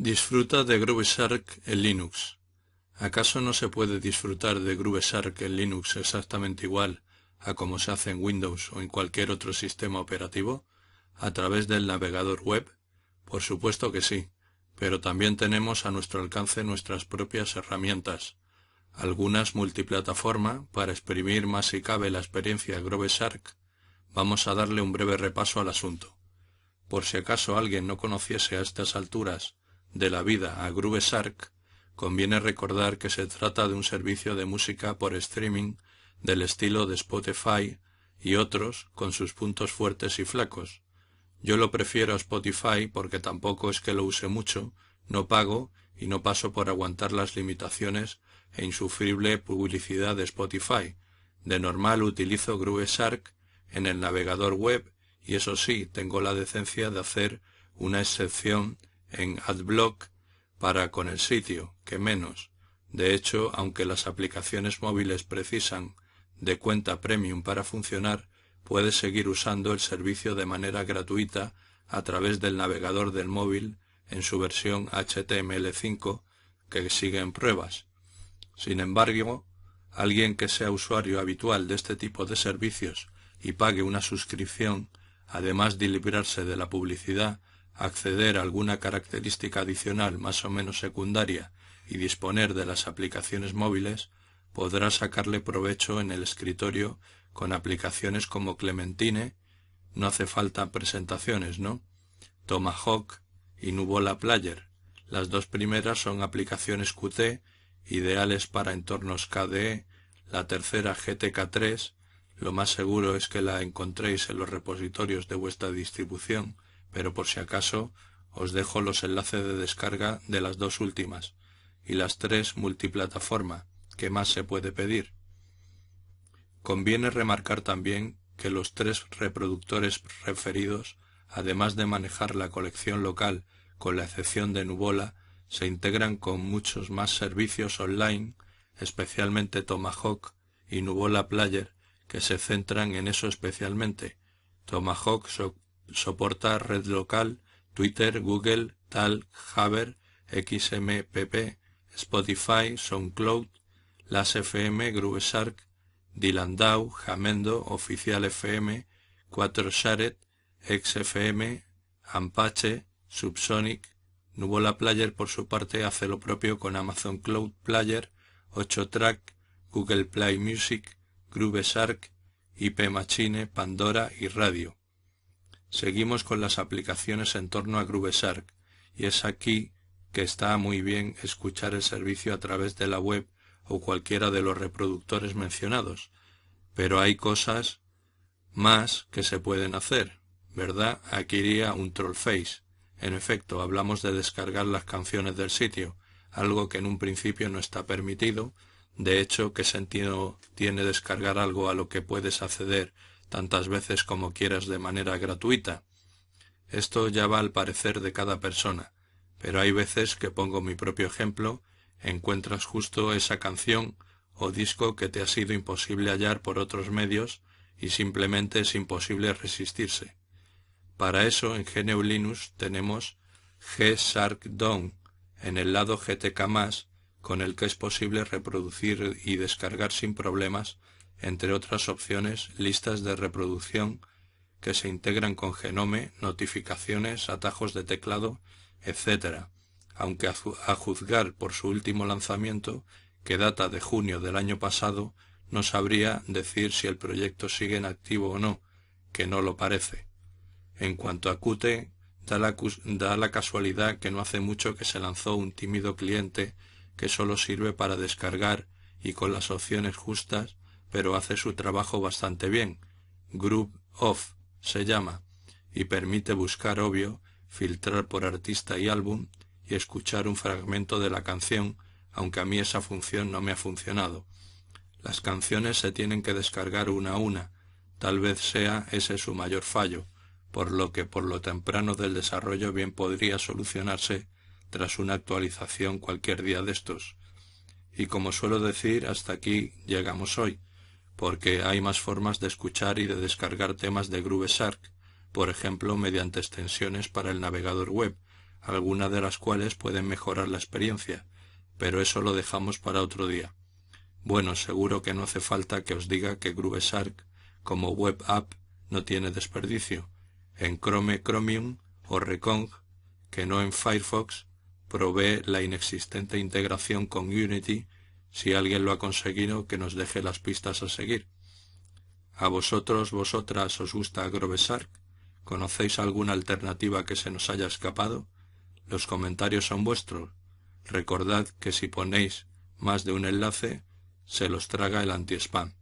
Disfruta de GrooveShark en Linux. ¿Acaso no se puede disfrutar de GrooveShark en Linux exactamente igual a como se hace en Windows o en cualquier otro sistema operativo? ¿A través del navegador web? Por supuesto que sí, pero también tenemos a nuestro alcance nuestras propias herramientas, algunas multiplataforma para exprimir más si cabe la experiencia GrooveShark. Vamos a darle un breve repaso al asunto. Por si acaso alguien no conociese a estas alturas de la vida a Sark conviene recordar que se trata de un servicio de música por streaming del estilo de Spotify y otros con sus puntos fuertes y flacos. Yo lo prefiero a Spotify porque tampoco es que lo use mucho, no pago y no paso por aguantar las limitaciones e insufrible publicidad de Spotify. De normal utilizo Sark en el navegador web y eso sí, tengo la decencia de hacer una excepción en AdBlock para con el sitio, que menos. De hecho, aunque las aplicaciones móviles precisan de cuenta premium para funcionar, puede seguir usando el servicio de manera gratuita a través del navegador del móvil en su versión HTML5 que sigue en pruebas. Sin embargo, alguien que sea usuario habitual de este tipo de servicios y pague una suscripción, además de librarse de la publicidad acceder a alguna característica adicional más o menos secundaria y disponer de las aplicaciones móviles, podrá sacarle provecho en el escritorio con aplicaciones como Clementine, no hace falta presentaciones, ¿no? Tomahawk y Nubola Player. Las dos primeras son aplicaciones Qt, ideales para entornos KDE, la tercera GTK3, lo más seguro es que la encontréis en los repositorios de vuestra distribución pero por si acaso os dejo los enlaces de descarga de las dos últimas y las tres multiplataforma, que más se puede pedir. Conviene remarcar también que los tres reproductores referidos, además de manejar la colección local con la excepción de Nubola, se integran con muchos más servicios online, especialmente Tomahawk y Nubola Player, que se centran en eso especialmente. Tomahawk soporta red local, Twitter, Google, Talk, Haber, XMPP, Spotify, SoundCloud, Las FM, Grooveshark, Dilandau, Jamendo, Oficial FM, 4Sharet, XFM, Ampache, Subsonic. Nubola Player por su parte hace lo propio con Amazon Cloud Player, 8Track, Google Play Music, Grooveshark, IP Machine, Pandora y Radio. Seguimos con las aplicaciones en torno a GrooveShark y es aquí que está muy bien escuchar el servicio a través de la web o cualquiera de los reproductores mencionados, pero hay cosas más que se pueden hacer, ¿verdad? Aquí iría un trollface. En efecto, hablamos de descargar las canciones del sitio, algo que en un principio no está permitido. De hecho, ¿qué sentido tiene descargar algo a lo que puedes acceder tantas veces como quieras de manera gratuita. Esto ya va al parecer de cada persona, pero hay veces que pongo mi propio ejemplo, encuentras justo esa canción o disco que te ha sido imposible hallar por otros medios y simplemente es imposible resistirse. Para eso en GNU tenemos g Sark don en el lado GTK+, con el que es posible reproducir y descargar sin problemas entre otras opciones, listas de reproducción que se integran con genome, notificaciones, atajos de teclado, etc., aunque a juzgar por su último lanzamiento, que data de junio del año pasado, no sabría decir si el proyecto sigue en activo o no, que no lo parece. En cuanto a cute da la, da la casualidad que no hace mucho que se lanzó un tímido cliente que solo sirve para descargar y con las opciones justas pero hace su trabajo bastante bien. Group Off se llama, y permite buscar obvio, filtrar por artista y álbum, y escuchar un fragmento de la canción, aunque a mí esa función no me ha funcionado. Las canciones se tienen que descargar una a una, tal vez sea ese su mayor fallo, por lo que por lo temprano del desarrollo bien podría solucionarse tras una actualización cualquier día de estos. Y como suelo decir, hasta aquí llegamos hoy porque hay más formas de escuchar y de descargar temas de Shark, por ejemplo mediante extensiones para el navegador web, algunas de las cuales pueden mejorar la experiencia, pero eso lo dejamos para otro día. Bueno, seguro que no hace falta que os diga que Shark, como web app, no tiene desperdicio. En Chrome Chromium o Recon, que no en Firefox, provee la inexistente integración con Unity si alguien lo ha conseguido, que nos deje las pistas a seguir. ¿A vosotros, vosotras, os gusta Agrovesar? ¿Conocéis alguna alternativa que se nos haya escapado? Los comentarios son vuestros. Recordad que si ponéis más de un enlace, se los traga el anti-spam.